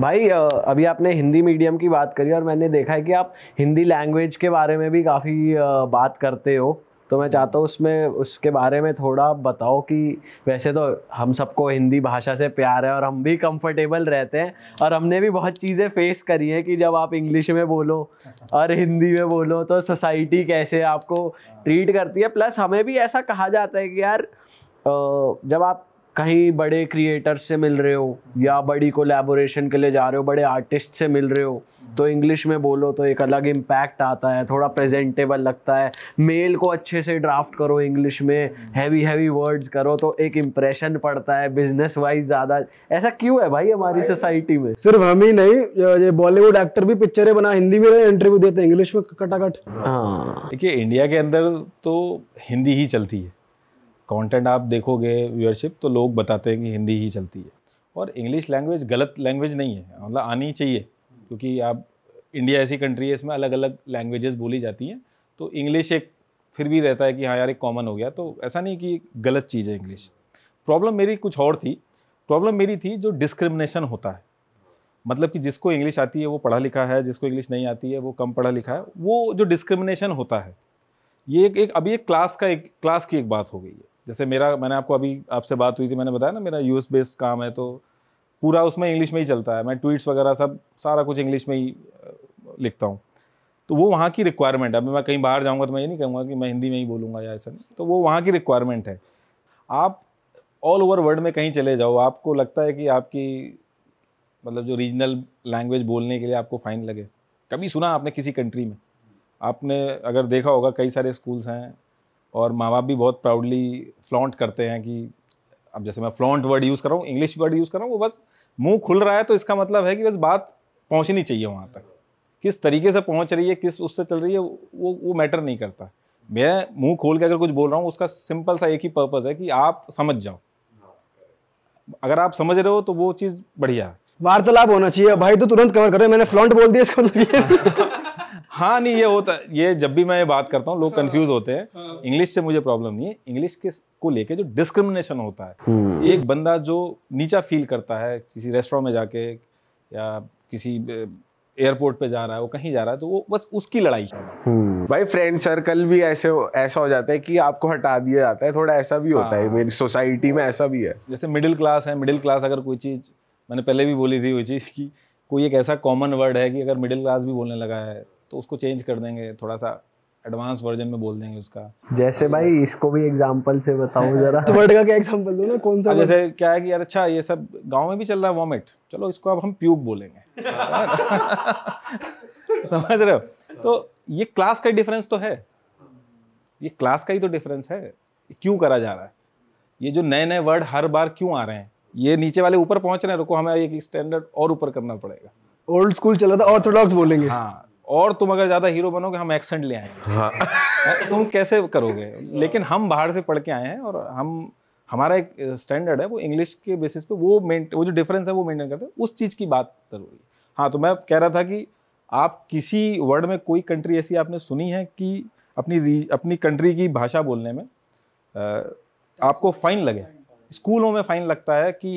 भाई अभी आपने हिंदी मीडियम की बात करी और मैंने देखा है कि आप हिंदी लैंग्वेज के बारे में भी काफ़ी बात करते हो तो मैं चाहता हूँ उसमें उसके बारे में थोड़ा बताओ कि वैसे तो हम सबको हिंदी भाषा से प्यार है और हम भी कंफर्टेबल रहते हैं और हमने भी बहुत चीज़ें फेस करी हैं कि जब आप इंग्लिश में बोलो और हिंदी में बोलो तो सोसाइटी कैसे आपको ट्रीट करती है प्लस हमें भी ऐसा कहा जाता है कि यार जब आप कहीं बड़े क्रिएटर से मिल रहे हो या बड़ी कोलेबोरेशन के लिए जा रहे हो बड़े आर्टिस्ट से मिल रहे हो तो इंग्लिश में बोलो तो एक अलग इम्पैक्ट आता है थोड़ा प्रेजेंटेबल लगता है मेल को अच्छे से ड्राफ्ट करो इंग्लिश में हैवी हैवी वर्ड्स करो तो एक इम्प्रेशन पड़ता है बिजनेस वाइज ज़्यादा ऐसा क्यों है भाई हमारी सोसाइटी में सिर्फ हम ही नहीं ये बॉलीवुड एक्टर भी पिक्चरें बना हिंदी में इंटरव्यू देते हैं इंग्लिश में कटाकट हाँ देखिए इंडिया के अंदर तो हिंदी ही चलती है कंटेंट आप देखोगे व्यूअरशिप तो लोग बताते हैं कि हिंदी ही चलती है और इंग्लिश लैंग्वेज गलत लैंग्वेज नहीं है मतलब आनी चाहिए क्योंकि आप इंडिया ऐसी कंट्री है इसमें अलग अलग लैंग्वेजेस बोली जाती हैं तो इंग्लिश एक फिर भी रहता है कि हाँ यार एक कॉमन हो गया तो ऐसा नहीं कि गलत चीज़ है इंग्लिश प्रॉब्लम मेरी कुछ और थी प्रॉब्लम मेरी थी जो डिस्क्रिमिनेशन होता है मतलब कि जिसको इंग्लिश आती है वो पढ़ा लिखा है जिसको इंग्लिश नहीं आती है वो कम पढ़ा लिखा है वो जो डिस्क्रिमिनेशन होता है ये एक, एक अभी एक क्लास का एक क्लास की एक बात हो गई है जैसे मेरा मैंने आपको अभी आपसे बात हुई थी मैंने बताया ना मेरा यूएस बेस्ड काम है तो पूरा उसमें इंग्लिश में ही चलता है मैं ट्वीट्स वगैरह सब सारा कुछ इंग्लिश में ही लिखता हूँ तो वो वहाँ की रिक्वायरमेंट है अभी मैं कहीं बाहर जाऊँगा तो मैं ये नहीं कहूँगा कि मैं हिंदी में ही बोलूँगा या ऐसा तो वो वहाँ की रिक्वायरमेंट है आप ऑल ओवर वर्ल्ड में कहीं चले जाओ आपको लगता है कि आपकी मतलब जो रीजनल लैंग्वेज बोलने के लिए आपको फ़ाइन लगे कभी सुना आपने किसी कंट्री में आपने अगर देखा होगा कई सारे स्कूल्स हैं और माँ बाप भी बहुत प्राउडली फ्लॉन्ट करते हैं कि अब जैसे मैं फ्लॉन्ट वर्ड यूज़ कर रहा हूँ इंग्लिश वर्ड यूज़ कर रहा हूँ वो बस मुंह खुल रहा है तो इसका मतलब है कि बस बात पहुँचनी चाहिए वहाँ तक किस तरीके से पहुँच रही है किस उससे चल रही है वो वो मैटर नहीं करता मैं मुंह खोल के अगर कुछ बोल रहा हूँ उसका सिंपल सा एक ही पर्पज़ है कि आप समझ जाओ अगर आप समझ रहे हो तो वो चीज़ बढ़िया वार्तालाप होना चाहिए भाई तो तुरंत कवर कर रहे मैंने फ्लॉन्ट बोल दिया इसका मतलब हाँ नहीं ये होता ये जब भी मैं ये बात करता हूँ लोग कंफ्यूज हाँ, होते हैं इंग्लिश हाँ। से मुझे प्रॉब्लम नहीं है इंग्लिश के को लेके जो डिस्क्रिमिनेशन होता है हम्म। एक बंदा जो नीचा फील करता है किसी रेस्टोरेंट में जाके या किसी एयरपोर्ट पे जा रहा है वो कहीं जा रहा है तो वो बस उसकी लड़ाई हम्म। भाई फ्रेंड सर्कल भी ऐसे ऐसा हो जाता है कि आपको हटा दिया जाता है थोड़ा ऐसा भी होता है हाँ। मेरी सोसाइटी में ऐसा भी है जैसे मिडिल क्लास है मिडिल क्लास अगर कोई चीज़ मैंने पहले भी बोली थी वो चीज़ की कोई एक ऐसा कॉमन वर्ड है कि अगर मिडिल क्लास भी बोलने लगा है तो उसको चेंज कर देंगे थोड़ा सा एडवांस वर्जन में बोल देंगे उसका जैसे भाई इसको भी एग्जांपल से बताओ जरा तो वर्ड का क्या एग्जांपल दो ना कौन सा जैसे क्या है कि यार अच्छा ये सब गांव में भी चल रहा है वॉमिट चलो इसको अब हम प्यूब बोलेंगे समझ रहे हो तो ये क्लास का डिफरेंस तो है ये क्लास का ही तो डिफरेंस है क्यों करा जा रहा है ये जो नए नए वर्ड हर बार क्यों आ रहे हैं ये नीचे वाले ऊपर पहुंच रहे हैं रुको हमें एक स्टैंडर्ड और ऊपर करना पड़ेगा ओल्ड स्कूल चला था ऑर्थोडॉक्स बोलेंगे हाँ और तुम अगर ज़्यादा हीरो बनोगे हम एक्सेंट ले आए हाँ तो तुम कैसे करोगे लेकिन हम बाहर से पढ़ के आए हैं और हम हमारा एक स्टैंडर्ड है वो इंग्लिश के बेसिस पे वो मेंट वो जो डिफरेंस है वो मेंटेन करते हैं उस चीज़ की बात जरूरी हाँ तो मैं कह रहा था कि आप किसी वर्ड में कोई कंट्री ऐसी आपने सुनी है कि अपनी अपनी कंट्री की भाषा बोलने में आ, आपको फाइन लगे स्कूलों में फाइन लगता है कि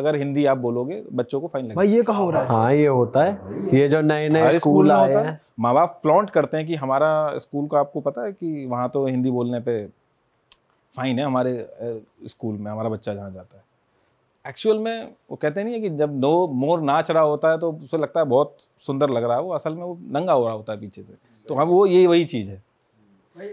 अगर हिंदी आप बोलोगे बच्चों को फाइन भाई ये कहा हो रहा है हाँ ये होता है ये जो नए नए स्कूल आए हैं माँ बाप प्लॉन्ट करते हैं कि हमारा स्कूल का आपको पता है कि वहाँ तो हिंदी बोलने पे फाइन है हमारे स्कूल में हमारा बच्चा जहाँ जाता है एक्चुअल में वो कहते नहीं है कि जब दो मोर नाच रहा होता है तो उसे लगता है बहुत सुंदर लग रहा है वो असल में वो नंगा हो रहा होता है पीछे से तो हम हाँ, वो यही वही चीज़ है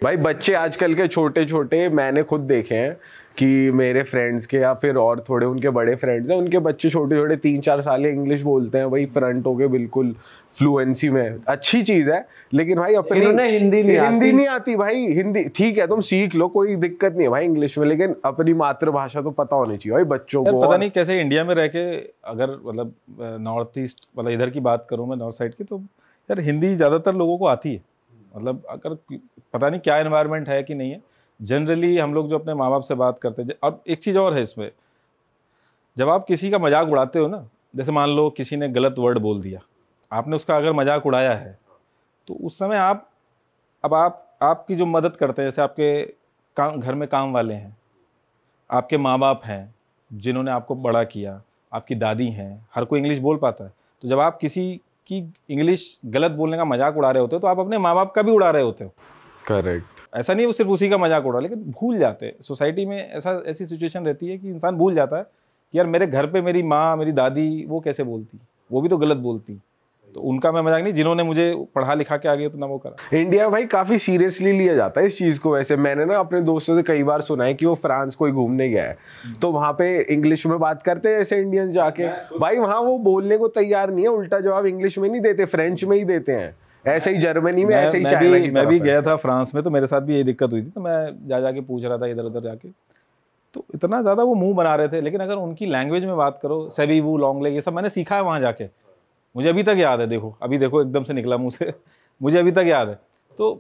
भाई बच्चे आजकल के छोटे छोटे मैंने खुद देखे हैं कि मेरे फ्रेंड्स के या फिर और थोड़े उनके बड़े फ्रेंड्स हैं उनके बच्चे छोटे छोटे तीन चार साल इंग्लिश बोलते हैं वही फ्रंट हो गए बिल्कुल फ्लुएंसी में अच्छी चीज़ है लेकिन भाई अपनी हिंदी नहीं हिंदी नहीं आती भाई हिंदी ठीक है तुम सीख लो कोई दिक्कत नहीं है भाई इंग्लिश में लेकिन अपनी मातृभाषा तो पता होनी चाहिए भाई बच्चों को पता नहीं कैसे इंडिया में रह के अगर मतलब नॉर्थ ईस्ट मतलब इधर की बात करूँ मैं नॉर्थ साइड की तो यार हिंदी ज़्यादातर लोगों को आती है मतलब अगर पता नहीं क्या इन्वायरमेंट है कि नहीं है जनरली हम लोग जो अपने माँ बाप से बात करते हैं अब एक चीज़ और है इसमें जब आप किसी का मजाक उड़ाते हो ना जैसे मान लो किसी ने गलत वर्ड बोल दिया आपने उसका अगर मजाक उड़ाया है तो उस समय आप अब आप आपकी जो मदद करते हैं जैसे आपके काम घर में काम वाले हैं आपके माँ बाप हैं जिन्होंने आपको बड़ा किया आपकी दादी हैं हर कोई इंग्लिश बोल पाता है तो जब आप किसी कि इंग्लिश गलत बोलने का मजाक उड़ा रहे होते हो तो आप अपने माँ बाप का भी उड़ा रहे होते हो करेक्ट ऐसा नहीं वो सिर्फ उसी का मजाक उड़ा लेकिन भूल जाते हैं सोसाइटी में ऐसा ऐसी सिचुएशन रहती है कि इंसान भूल जाता है कि यार मेरे घर पे मेरी माँ मेरी दादी वो कैसे बोलती वो भी तो गलत बोलती तो उनका मैं मजाक नहीं जिन्होंने मुझे पढ़ा लिखा के आगे उतना वो करा इंडिया भाई काफ़ी सीरियसली लिया जाता है इस चीज़ को वैसे मैंने ना अपने दोस्तों से कई बार सुना है कि वो फ्रांस कोई घूमने गया है हम्म। तो वहां पे इंग्लिश में बात करते हैं ऐसे इंडियंस जाके भाई वहां वो बोलने को तैयार नहीं है उल्टा जवाब इंग्लिश में नहीं देते फ्रेंच में ही देते हैं ऐसे ही जर्मनी में ऐसे ही चाइना की मैं भी गया था फ्रांस में तो मेरे साथ भी यही दिक्कत हुई थी तो मैं जा जाके पूछ रहा था इधर उधर जाके तो इतना ज़्यादा वो मुंह बना रहे थे लेकिन अगर उनकी लैंग्वेज में बात करो सेवी वू लॉन्ग लेग ये सब मैंने सीखा है वहां जाके मुझे अभी तक याद है देखो अभी देखो एकदम से निकला मुँह से मुझे अभी तक याद है तो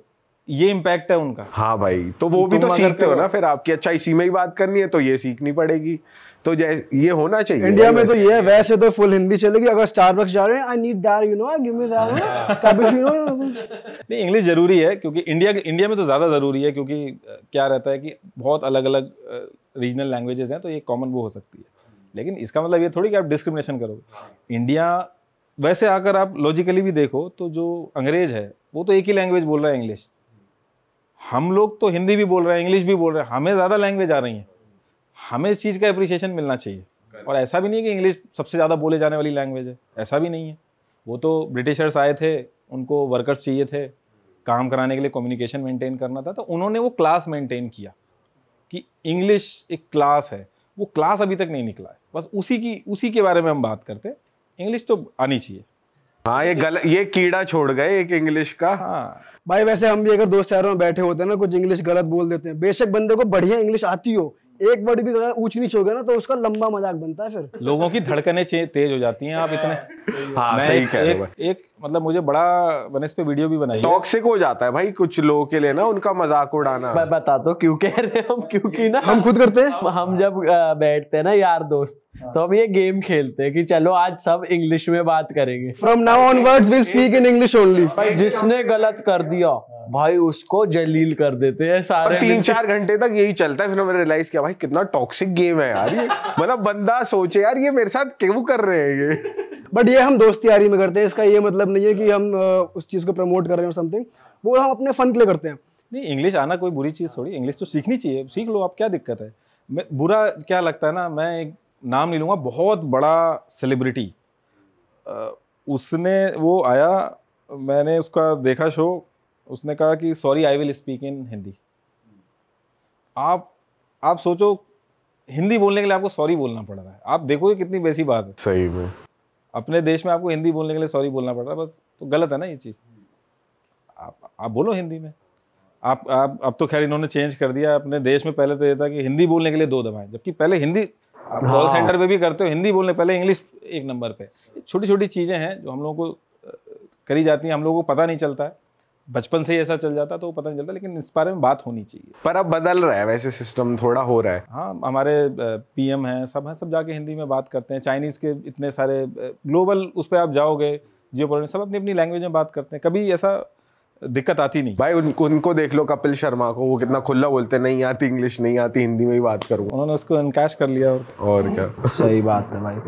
ये इम्पैक्ट है उनका हाँ भाई तो वो भी तो सीखते हो ना फिर आपकी अच्छा इसी में ही बात करनी है तो ये सीखनी पड़ेगी तो जैसे ये होना चाहिए इंडिया में तो ये है वैसे तो फुल हिंदी चलेगी अगर बक्स जा रहे हैं I need that you know give me that नहीं इंग्लिश जरूरी है क्योंकि इंडिया इंडिया में तो ज़्यादा ज़रूरी है क्योंकि क्या रहता है कि बहुत अलग अलग रीजनल लैंग्वेजेस हैं तो ये कॉमन वो हो सकती है लेकिन इसका मतलब ये थोड़ी कि आप डिस्क्रिमिनेशन करोगे इंडिया हाँ। वैसे अगर आप लॉजिकली भी देखो तो जो अंग्रेज है वो तो एक ही लैंग्वेज बोल रहा है इंग्लिश हम लोग तो हिंदी भी बोल रहे हैं इंग्लिश भी बोल रहे हैं हमें ज़्यादा लैंग्वेज आ रही है हमें इस चीज़ का अप्रिसिएशन मिलना चाहिए और ऐसा भी नहीं है कि इंग्लिश सबसे ज़्यादा बोले जाने वाली लैंग्वेज है ऐसा भी नहीं है वो तो ब्रिटिशर्स आए थे उनको वर्कर्स चाहिए थे काम कराने के लिए कम्युनिकेशन मेंटेन करना था तो उन्होंने वो क्लास मेंटेन किया कि इंग्लिश एक क्लास है वो क्लास अभी तक नहीं निकला है बस उसी की उसी के बारे में हम बात करते हैं इंग्लिश तो आनी चाहिए हाँ ये गल ये कीड़ा छोड़ गए एक इंग्लिश का हाँ भाई वैसे हम भी अगर दोस्त चारों में बैठे होते हैं ना कुछ इंग्लिश गलत बोल देते हैं बेशक बंदे को बढ़िया इंग्लिश आती हो एक वर्ड भी ऊंच नीच हो गया ना तो उसका लंबा मजाक बनता है फिर लोगों की धड़कने तेज हो जाती हैं आप इतने हाँ सही कह रहे हो एक मतलब मुझे बड़ा मैंने इस पे वीडियो भी बनाई टॉक्सिक हो जाता है भाई कुछ लोगों के लिए ना उनका मजाक उड़ाना मैं बता दो तो, क्यों कह रहे हम क्योंकि ना हम खुद करते हैं हम जब बैठते हैं ना यार दोस्त तो हम ये गेम खेलते हैं कि चलो आज सब इंग्लिश में बात करेंगे from now onwards will speak in English only जिसने गलत कर दिया भाई उसको जलील कर देते हैं सारे तीन चार घंटे तक यही चलता है फिर मैंने रियलाइज किया भाई कितना टॉक्सिक गेम है यार ये मतलब बंदा सोचे यार ये मेरे साथ क्यों कर रहे हैं ये बट ये हम दोस्ती यारी में करते हैं इसका ये मतलब नहीं है कि हम उस चीज़ को प्रमोट कर रहे हैं समथिंग वो हम अपने फन के लिए करते हैं नहीं इंग्लिश आना कोई बुरी चीज़ थोड़ी इंग्लिश तो सीखनी चाहिए सीख लो आप क्या दिक्कत है बुरा क्या लगता है ना मैं एक नाम नहीं लूँगा बहुत बड़ा सेलिब्रिटी उसने वो आया मैंने उसका देखा शो उसने कहा कि sorry I will speak in Hindi आप आप सोचो हिंदी बोलने के लिए आपको सॉरी बोलना पड़ रहा है आप देखोगे कितनी बेसी बात है सही में अपने देश में आपको हिंदी बोलने के लिए सॉरी बोलना पड़ रहा है बस तो गलत है ना ये चीज़ आप आप बोलो हिंदी में आप आप अब तो खैर इन्होंने चेंज कर दिया अपने देश में पहले तो ये था कि हिंदी बोलने के लिए दो दबाएं जबकि पहले हिंदी कॉल सेंटर हाँ। पे भी करते हो हिंदी बोलने पहले इंग्लिश एक नंबर पे छोटी छोटी चीज़ें हैं जो हम लोगों को करी जाती हैं हम लोगों को पता नहीं चलता है बचपन से ही ऐसा चल जाता तो वो पता नहीं चलता लेकिन इस बारे में बात होनी चाहिए पर अब बदल रहा है वैसे सिस्टम थोड़ा हो रहा है हाँ हमारे पीएम हैं सब हैं सब जाके हिंदी में बात करते हैं चाइनीज़ के इतने सारे ग्लोबल उस पर आप जाओगे जियो सब अपनी अपनी लैंग्वेज में बात करते हैं कभी ऐसा दिक्कत आती नहीं भाई उनको उनको देख लो कपिल शर्मा को वो कितना खुला बोलते नहीं आती इंग्लिश नहीं आती हिंदी में ही बात करूँ उन्होंने उसको इनकैश कर लिया और क्या सही बात है भाई